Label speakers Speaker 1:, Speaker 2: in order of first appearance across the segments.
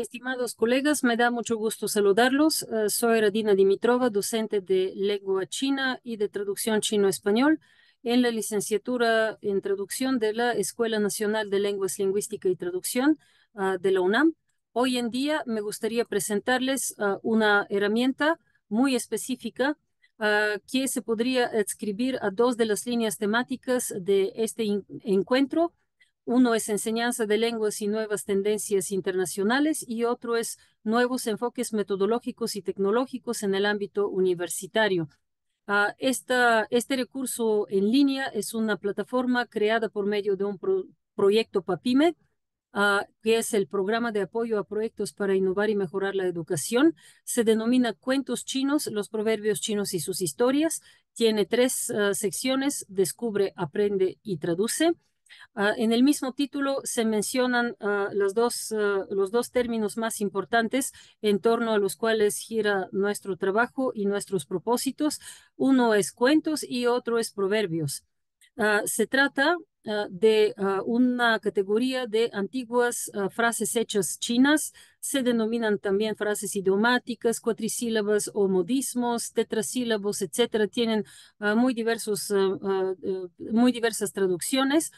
Speaker 1: Estimados colegas, me da mucho gusto saludarlos. Eh, soy Radina Dimitrova, docente de lengua china y de traducción chino-español en la licenciatura en traducción de la Escuela Nacional de Lenguas Lingüística y Traducción ah, de la UNAM. Hoy en día me gustaría presentarles ah, una herramienta muy específica ah, que se podría adscribir a dos de las líneas temáticas de este encuentro uno es enseñanza de lenguas y nuevas tendencias internacionales y otro es nuevos enfoques metodológicos y tecnológicos en el ámbito universitario. Ah, este recurso en línea es una plataforma creada por medio de un proyecto PAPIME, ah, que es el programa de apoyo a proyectos para innovar y mejorar la educación. Se denomina Cuentos chinos, los proverbios chinos y sus historias. Tiene tres ah, secciones, descubre, aprende y traduce. Ah, en el mismo título se mencionan ah, ah, los, dos, términos más importantes en torno a los cuales gira nuestro trabajo y nuestros propósitos. Uno es cuentos y otro es proverbios. se trata de una categoría de antiguas frases hechas chinas. Se denominan también frases idiomáticas, cuatrisílabas o modismos, tetrasílabos, etcétera. Tienen muy, eh, muy diversas traducciones.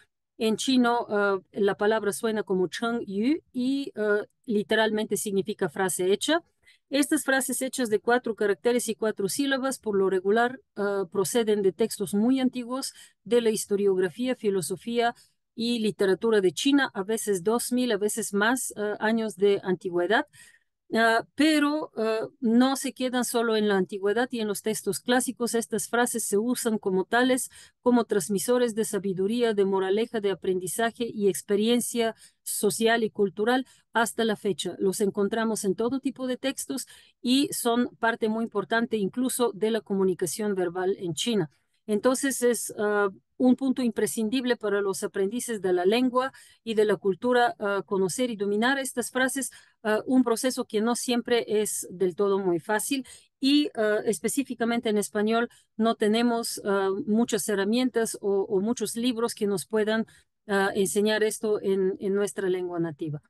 Speaker 1: En chino, eh, la palabra suena como cheng yu y eh, literalmente significa frase hecha. Estas frases hechas de cuatro caracteres y cuatro sílabas, por lo regular, eh, proceden de textos muy antiguos de la historiografía, filosofía y literatura de China, a veces dos mil, a veces más años de antigüedad. Ah, pero ah, no se quedan solo en la antigüedad y en los textos clásicos. Estas frases se usan como tales, como transmisores de sabiduría, de moraleja, de aprendizaje y experiencia social y cultural hasta la fecha. Los encontramos en todo tipo de textos y son parte muy importante incluso de la comunicación verbal en China. Entonces es ah, un punto imprescindible para los aprendices de la lengua y de la cultura ah, conocer y dominar estas frases, ah, un proceso que no siempre es del todo muy fácil y específicamente en español no tenemos muchas herramientas o, muchos libros que nos puedan enseñar esto en nuestra lengua nativa.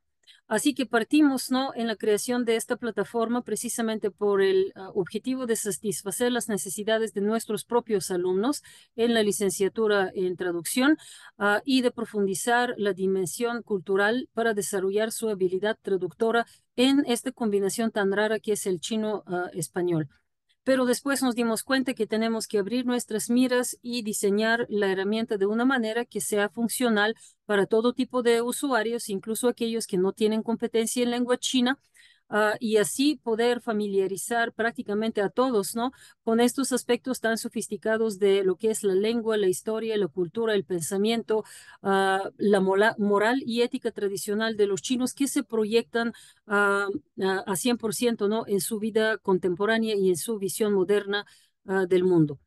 Speaker 1: Así que partimos en la creación de esta plataforma precisamente por el ah, objetivo de satisfacer las necesidades de nuestros propios alumnos en la licenciatura en traducción ah, y de profundizar la dimensión cultural para desarrollar su habilidad traductora en esta combinación tan rara que es el chino-español. Ah, pero después nos dimos cuenta que tenemos que abrir nuestras miras y diseñar la herramienta de una manera que sea funcional para todo tipo de usuarios, incluso aquellos que no tienen competencia en lengua china Ah, y así poder familiarizar prácticamente a todos, ¿no? Con estos aspectos tan sofisticados de lo que es la lengua, la historia, la cultura, el pensamiento, ah, la moral y ética tradicional de los chinos que se proyectan ah, a 100%, ¿no? En su vida contemporánea y en su visión moderna del mundo.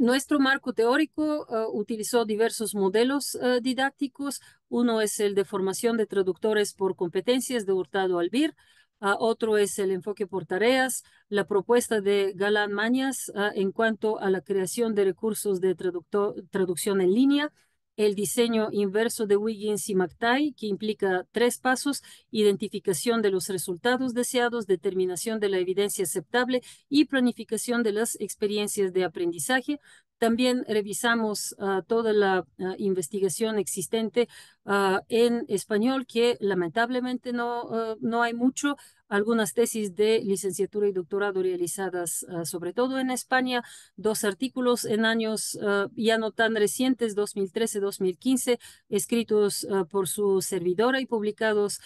Speaker 1: Nuestro marco teórico eh, utilizó diversos modelos eh, didácticos. Uno es el de formación de traductores por competencias de Hurtado Albir. Ah, otro es el enfoque por tareas, la propuesta de Galán Mañas ah, en cuanto a la creación de recursos de traducción en línea el diseño inverso de Wiggins y McTay, que implica tres pasos, identificación de los resultados deseados, determinación de la evidencia aceptable y planificación de las experiencias de aprendizaje. También revisamos ah, toda la ah, investigación existente ah, en español, que lamentablemente no, no hay mucho algunas tesis de licenciatura y doctorado realizadas ah, sobre todo en España, dos artículos en años ah, ya no tan recientes, 2013-2015, escritos ah, por su servidora y publicados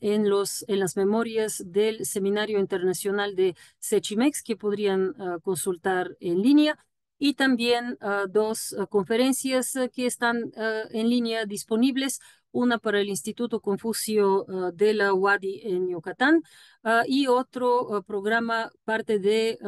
Speaker 1: en, los, en las memorias del Seminario Internacional de Sechimex que podrían consultar en línea y también dos conferencias que están en línea disponibles una para el Instituto Confucio eh, de la UADI en Yucatán ah, y otro eh, programa parte de, eh,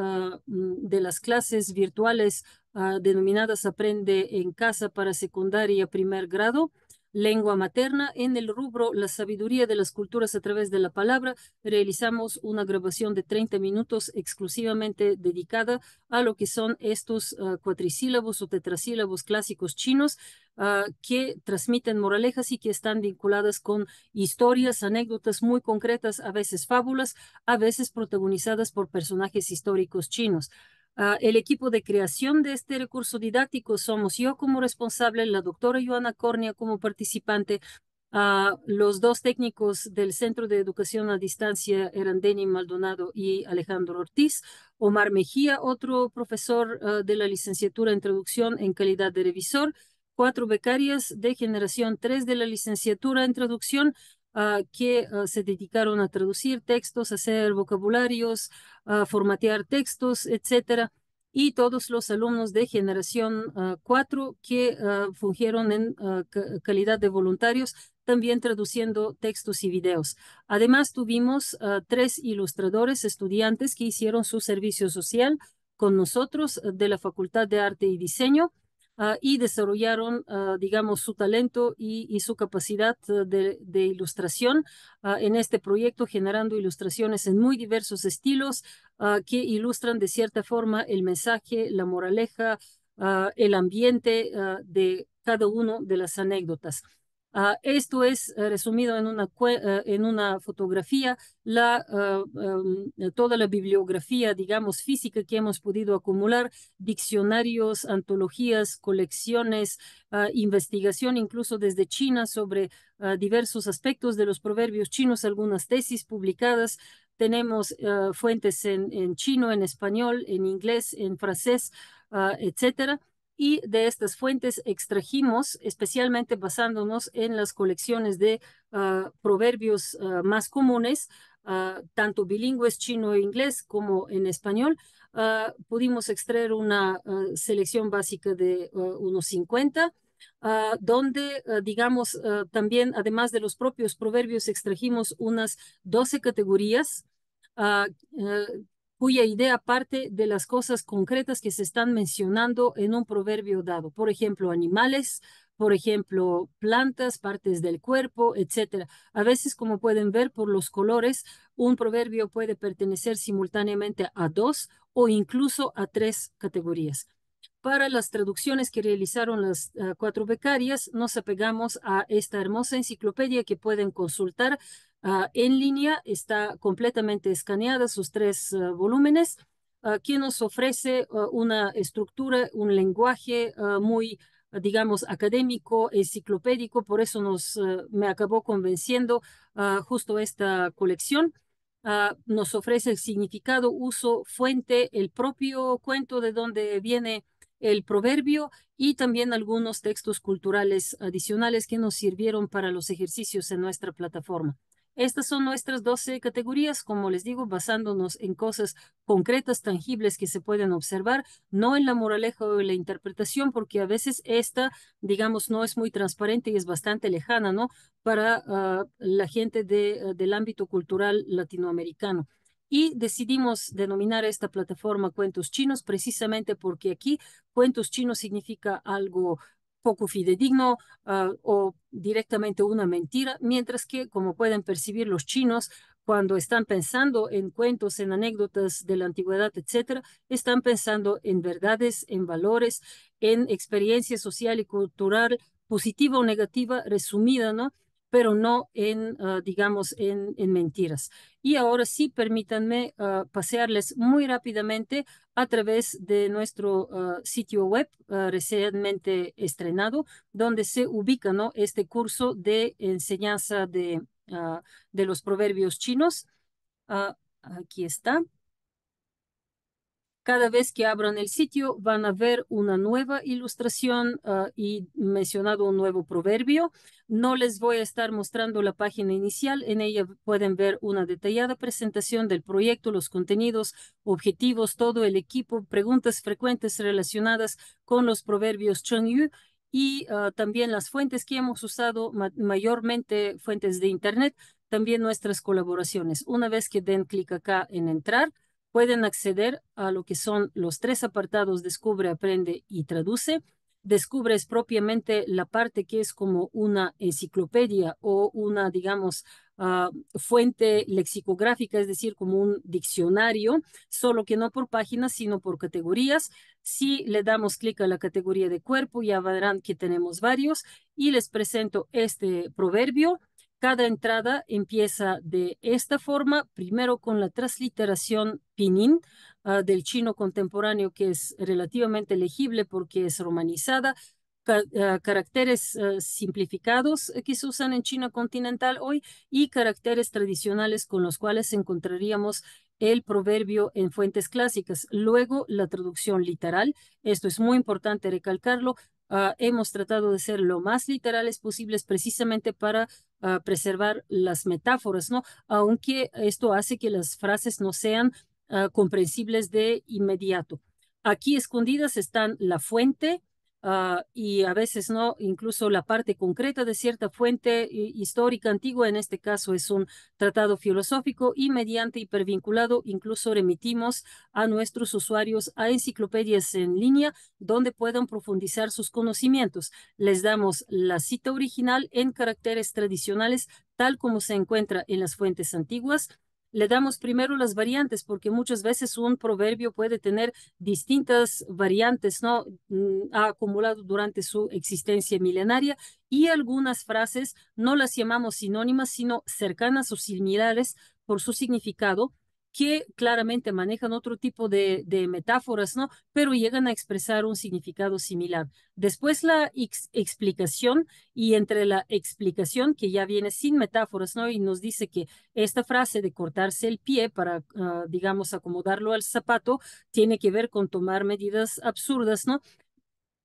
Speaker 1: mm, de, las clases virtuales ah, denominadas Aprende en casa para secundaria y primer grado lengua materna. En el rubro La sabiduría de las culturas a través de la palabra, realizamos una grabación de 30 minutos exclusivamente dedicada a lo que son estos ah, cuatrisílabos o tetrasílabos clásicos chinos ah, que transmiten moralejas y que están vinculadas con historias, anécdotas muy concretas, a veces fábulas, a veces protagonizadas por personajes históricos chinos. Ah, el equipo de creación de este recurso didáctico somos yo como responsable, la doctora Joana Cornia como participante, ah, los dos técnicos del Centro de Educación a Distancia eran Denny Maldonado y Alejandro Ortiz, Omar Mejía, otro profesor ah, de la licenciatura en traducción en calidad de revisor, cuatro becarias de generación 3 de la licenciatura en traducción, que se dedicaron a traducir textos, hacer vocabularios, a formatear textos, etcétera, y todos los alumnos de generación 4 ah, que ah, fungieron en ah, calidad de voluntarios, también traduciendo textos y videos. Además, tuvimos tres ilustradores estudiantes que hicieron su servicio social con nosotros de la Facultad de Arte y Diseño Ah, y desarrollaron, ah, digamos, su talento y, su capacidad ah, de, de ilustración en este proyecto, generando ilustraciones en muy diversos estilos que ilustran de cierta forma el mensaje, la moraleja, el ambiente de cada una de las anécdotas. Ah, esto es eh, resumido en una, eh, en una fotografía, la, eh, em, toda la bibliografía, digamos, física que hemos podido acumular, diccionarios, antologías, colecciones, ah, investigación incluso desde China sobre ah, diversos aspectos de los proverbios chinos, algunas tesis publicadas, tenemos fuentes en, en, chino, en español, en inglés, en francés, etcétera y de estas fuentes extrajimos, especialmente basándonos en las colecciones de ah, proverbios ah, más comunes, ah, tanto bilingües chino e inglés como en español, pudimos extraer una selección básica de unos 50. donde, digamos, también, además de los propios proverbios, extrajimos unas 12 categorías cuya idea parte de las cosas concretas que se están mencionando en un proverbio dado. Por ejemplo, animales, por ejemplo, plantas, partes del cuerpo, etc. A veces, como pueden ver por los colores, un proverbio puede pertenecer simultáneamente a dos o incluso a tres categorías. Para las traducciones que realizaron las ah, cuatro becarias, nos apegamos a esta hermosa enciclopedia que pueden consultar Ah, en línea, está completamente escaneada, sus tres ah, volúmenes, ah, que nos ofrece una estructura, un lenguaje muy digamos, académico, enciclopédico, por eso nos, me acabó convenciendo justo esta colección. nos ofrece el significado, uso, fuente, el propio cuento de donde viene el proverbio y también algunos textos culturales adicionales que nos sirvieron para los ejercicios en nuestra plataforma. Estas son nuestras 12 categorías, como les digo, basándonos en cosas concretas, tangibles que se pueden observar, no en la moraleja o en la interpretación, porque a veces esta, digamos, no es muy transparente y es bastante lejana, ¿no? Para ah, la gente de, ah, del ámbito cultural latinoamericano y decidimos denominar esta plataforma Cuentos Chinos precisamente porque aquí cuentos chinos significa algo poco fidedigno ah, o directamente una mentira, mientras que, como pueden percibir los chinos, cuando están pensando en cuentos, en anécdotas de la antigüedad, etc., están pensando en verdades, en valores, en experiencia social y cultural positiva o negativa resumida, ¿no? pero no en, ah, digamos, en, mentiras. Y ahora sí, permítanme ah, pasearles muy rápidamente a través de nuestro ah, sitio web recientemente estrenado, donde se ubica ¿no? este curso de enseñanza de, de los proverbios chinos. aquí está. Cada vez que abran el sitio van a ver una nueva ilustración ah, y mencionado un nuevo proverbio. No les voy a estar mostrando la página inicial. En ella pueden ver una detallada presentación del proyecto, los contenidos, objetivos, todo el equipo, preguntas frecuentes relacionadas con los proverbios Yu y ah, también las fuentes que hemos usado, mayormente fuentes de Internet, también nuestras colaboraciones. Una vez que den clic acá en entrar, pueden acceder a lo que son los tres apartados Descubre, Aprende y Traduce. Descubre es propiamente la parte que es como una enciclopedia o una, digamos, ah, fuente lexicográfica, es decir, como un diccionario, solo que no por páginas, sino por categorías. Si le damos clic a la categoría de cuerpo, ya verán que tenemos varios y les presento este proverbio cada entrada empieza de esta forma, primero con la transliteración Pinin ah, del chino contemporáneo, que es relativamente legible porque es romanizada, ah, caracteres ah, simplificados eh, que se usan en China continental hoy y caracteres tradicionales con los cuales encontraríamos el proverbio en fuentes clásicas. Luego, la traducción literal. Esto es muy importante recalcarlo. Ah, hemos tratado de ser lo más literales posibles precisamente para ah, preservar las metáforas, ¿no? Aunque esto hace que las frases no sean ah, comprensibles de inmediato. Aquí escondidas están la fuente, Ah, y a veces no, incluso la parte concreta de cierta fuente eh, histórica antigua, en este caso es un tratado filosófico, y mediante hipervinculado incluso remitimos a nuestros usuarios a enciclopedias en línea donde puedan profundizar sus conocimientos. Les damos la cita original en caracteres tradicionales tal como se encuentra en las fuentes antiguas le damos primero las variantes, porque muchas veces un proverbio puede tener distintas variantes, ¿no? Mm, ha acumulado durante su existencia milenaria y algunas frases no las llamamos sinónimas, sino cercanas o similares por su significado, que claramente manejan otro tipo de, metáforas, ¿no? Pero llegan a expresar un significado similar. Después la explicación y entre la explicación que ya viene sin metáforas, ¿no? Y nos dice que esta frase de cortarse el pie para, ah, digamos, acomodarlo al zapato tiene que ver con tomar medidas absurdas, ¿no?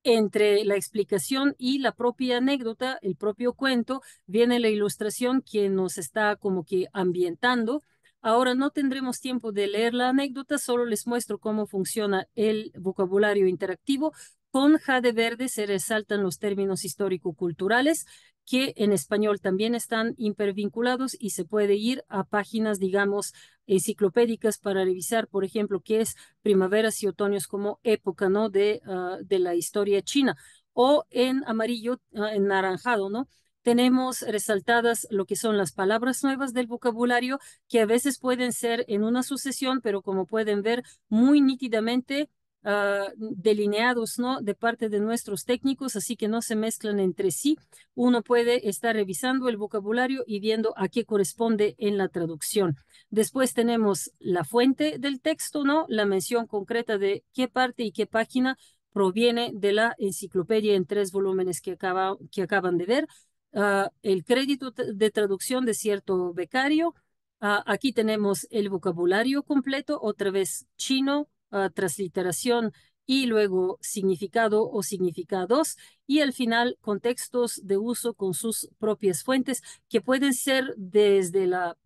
Speaker 1: entre la explicación y la propia anécdota, el propio cuento, viene la ilustración que nos está como que ambientando Ahora no tendremos tiempo de leer la anécdota, solo les muestro cómo funciona el vocabulario interactivo. Con Jade Verde se resaltan los términos histórico-culturales que en español también están hipervinculados y se puede ir a páginas, digamos, enciclopédicas para revisar, por ejemplo, qué es primaveras y otoños como época, ¿no? De, ah, de la historia china o en amarillo, ah, en naranjado, ¿no? tenemos resaltadas lo que son las palabras nuevas del vocabulario, que a veces pueden ser en una sucesión, pero como pueden ver, muy nítidamente ah, delineados ¿no? de parte de nuestros técnicos, así que no se mezclan entre sí. Uno puede estar revisando el vocabulario y viendo a qué corresponde en la traducción. Después tenemos la fuente del texto, ¿no? la mención concreta de qué parte y qué página proviene de la enciclopedia en tres volúmenes que, acaba, que acaban de ver. Ah, el crédito de traducción de cierto becario. Ah, aquí tenemos el vocabulario completo, otra vez chino, ah, transliteración y luego significado o significados y al final contextos de uso con sus propias fuentes que pueden ser desde la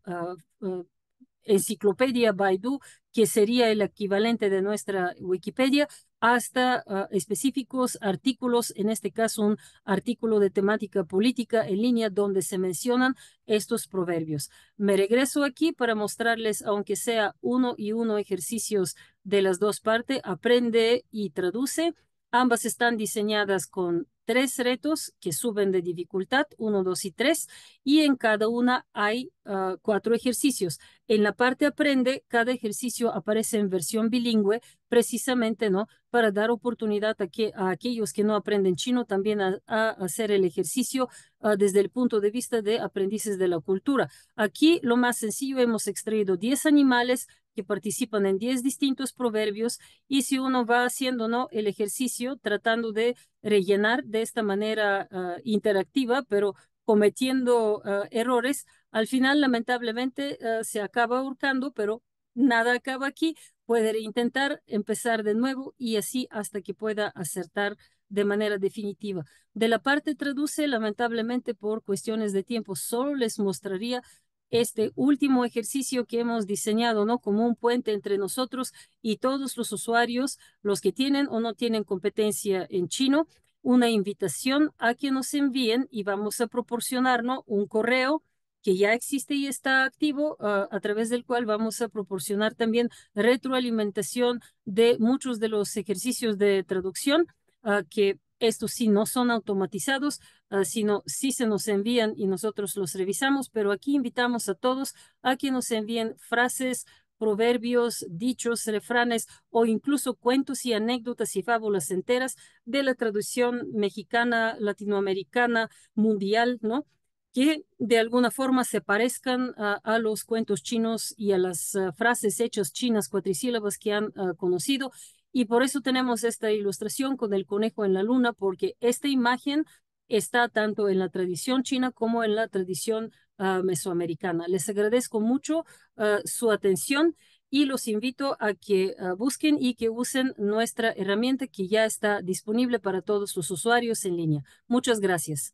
Speaker 1: enciclopedia Baidu, que sería el equivalente de nuestra Wikipedia, hasta ah, específicos artículos, en este caso un artículo de temática política en línea donde se mencionan estos proverbios. Me regreso aquí para mostrarles, aunque sea uno y uno ejercicios de las dos partes, aprende y traduce. Ambas están diseñadas con tres retos que suben de dificultad, uno, dos y tres, y en cada una hay Ah, cuatro ejercicios. En la parte aprende, cada ejercicio aparece en versión bilingüe, precisamente, ¿no? Para dar oportunidad a, que, a aquellos que no aprenden chino también a, hacer el ejercicio ah, desde el punto de vista de aprendices de la cultura. Aquí lo más sencillo, hemos extraído 10 animales que participan en 10 distintos proverbios y si uno va haciendo, ¿no? El ejercicio tratando de rellenar de esta manera ah, interactiva, pero cometiendo errores, al final, lamentablemente, ah, se acaba ahorcando, pero nada acaba aquí. Puede intentar empezar de nuevo y así hasta que pueda acertar de manera definitiva. De la parte traduce, lamentablemente, por cuestiones de tiempo, solo les mostraría este último ejercicio que hemos diseñado, ¿no? Como un puente entre nosotros y todos los usuarios, los que tienen o no tienen competencia en chino, una invitación a que nos envíen y vamos a proporcionarnos un correo que ya existe y está activo, ah, a través del cual vamos a proporcionar también retroalimentación de muchos de los ejercicios de traducción, ah, que estos sí no son automatizados, ah, sino sí se nos envían y nosotros los revisamos, pero aquí invitamos a todos a que nos envíen frases, proverbios, dichos, refranes o incluso cuentos y anécdotas y fábulas enteras de la traducción mexicana, latinoamericana, mundial, ¿no? que de alguna forma se parezcan a, los cuentos chinos y a las ah, frases hechas chinas cuatrisílabas que han ah, conocido. Y por eso tenemos esta ilustración con el conejo en la luna, porque esta imagen está tanto en la tradición china como en la tradición ah, mesoamericana. Les agradezco mucho su atención y los invito a que busquen y que usen nuestra herramienta que ya está disponible para todos los usuarios en línea. Muchas gracias.